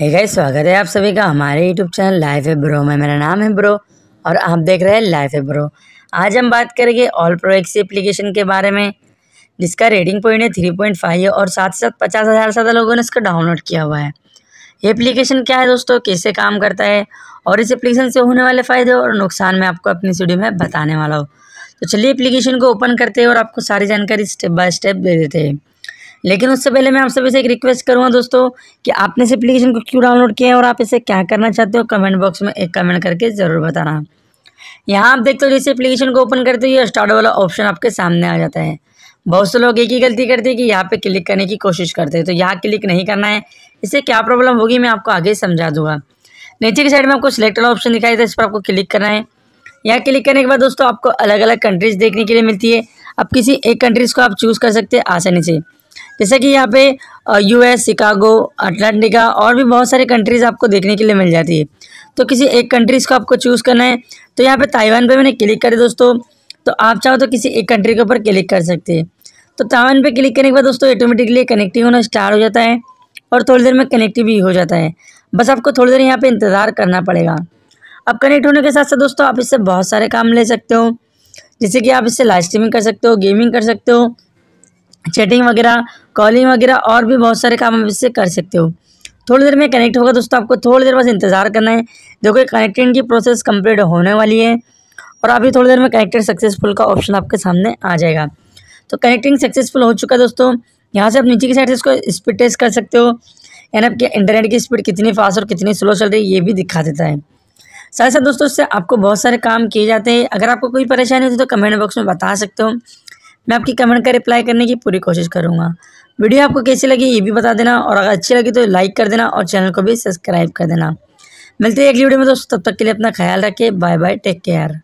है hey स्वागत है आप सभी का हमारे यूट्यूब चैनल लाइफ है ब्रो में मेरा नाम है ब्रो और आप देख रहे हैं लाइफ है ब्रो आज हम बात करेंगे ऑल प्रो एक्सी एप्लीकेशन के बारे में जिसका रेटिंग पॉइंट है थ्री पॉइंट फाइव है और साथ ही साथ पचास हज़ार से ज़्यादा लोगों ने इसको डाउनलोड किया हुआ है ये एप्लीकेशन क्या है दोस्तों कैसे काम करता है और इस एप्लीकेशन से होने वाले फ़ायदे और नुकसान मैं आपको अपनी स्टूडियो में बताने वाला हूँ तो चलिए एप्लीकेशन को ओपन करते हैं और आपको सारी जानकारी स्टेप बाय स्टेप दे देते हैं लेकिन उससे पहले मैं आप सभी से एक रिक्वेस्ट करूँगा दोस्तों कि आपने इस एप्लीकेशन को क्यों डाउनलोड किया है और आप इसे क्या करना चाहते हो कमेंट बॉक्स में एक कमेंट करके ज़रूर बताना यहाँ आप देखते हो जैसे एप्लीकेशन को ओपन करते हो स्टार्ट वाला ऑप्शन आपके सामने आ जाता है बहुत से लोग एक ही गलती करते हैं कि यहाँ पे क्लिक करने की कोशिश करते हैं तो यहाँ क्लिक नहीं करना है इससे क्या प्रॉब्लम होगी मैं आपको आगे समझा दूंगा नीचे की साइड में आपको सिलेक्ट वाला ऑप्शन दिखाई देता है इस पर आपको क्लिक करना है यहाँ क्लिक करने के बाद दोस्तों आपको अलग अलग कंट्रीज़ देखने के लिए मिलती है आप किसी एक कंट्रीज़ को आप चूज़ कर सकते हैं आसानी से जैसे कि यहाँ पे यूएस शिकागो अटलांटिका और भी बहुत सारे कंट्रीज़ आपको देखने के लिए मिल जाती है तो किसी एक कंट्रीज़ को आपको चूज़ करना है तो यहाँ पे ताइवान पे मैंने क्लिक करी दोस्तों तो आप चाहो तो किसी एक कंट्री के ऊपर क्लिक कर सकते हैं तो ताइवान पे क्लिक करने के बाद दोस्तों ऑटोमेटिकली कनेक्टिव होना स्टार्ट हो जाता है और थोड़ी देर में कनेक्टिव भी हो जाता है बस आपको थोड़ी देर यहाँ पर इंतज़ार करना पड़ेगा अब कनेक्ट होने के साथ साथ दोस्तों आप इससे बहुत सारे काम ले सकते हो जैसे कि आप इससे लाइव स्ट्रीमिंग कर सकते हो गेमिंग कर सकते हो चैटिंग वगैरह कॉलिंग वगैरह और भी बहुत सारे काम आप इससे कर सकते हो थोड़ी देर में कनेक्ट होगा दोस्तों आपको थोड़ी देर बस इंतज़ार करना है देखो कनेक्टिंग की प्रोसेस कंप्लीट होने वाली है और अभी थोड़ी देर में कनेक्टेड सक्सेसफुल का ऑप्शन आपके सामने आ जाएगा तो कनेक्टिंग सक्सेसफुल हो चुका है दोस्तों यहाँ से आप नीचे की साइड से इसको स्पीड टेस्ट कर सकते हो यानी आपके इंटरनेट की स्पीड कितनी फास्ट और कितनी स्लो चल रही है ये भी दिखा देता है साथ साथ दोस्तों इससे आपको बहुत सारे काम किए जाते हैं अगर आपको कोई परेशानी होती है तो कमेंट बॉक्स में बता सकते हो मैं आपकी कमेंट का रिप्लाई करने की पूरी कोशिश करूँगा वीडियो आपको कैसी लगी ये भी बता देना और अगर अच्छी लगी तो लाइक कर देना और चैनल को भी सब्सक्राइब कर देना मिलते हैं अगली वीडियो में दोस्तों तब तक के लिए अपना ख्याल रखें बाय बाय टेक केयर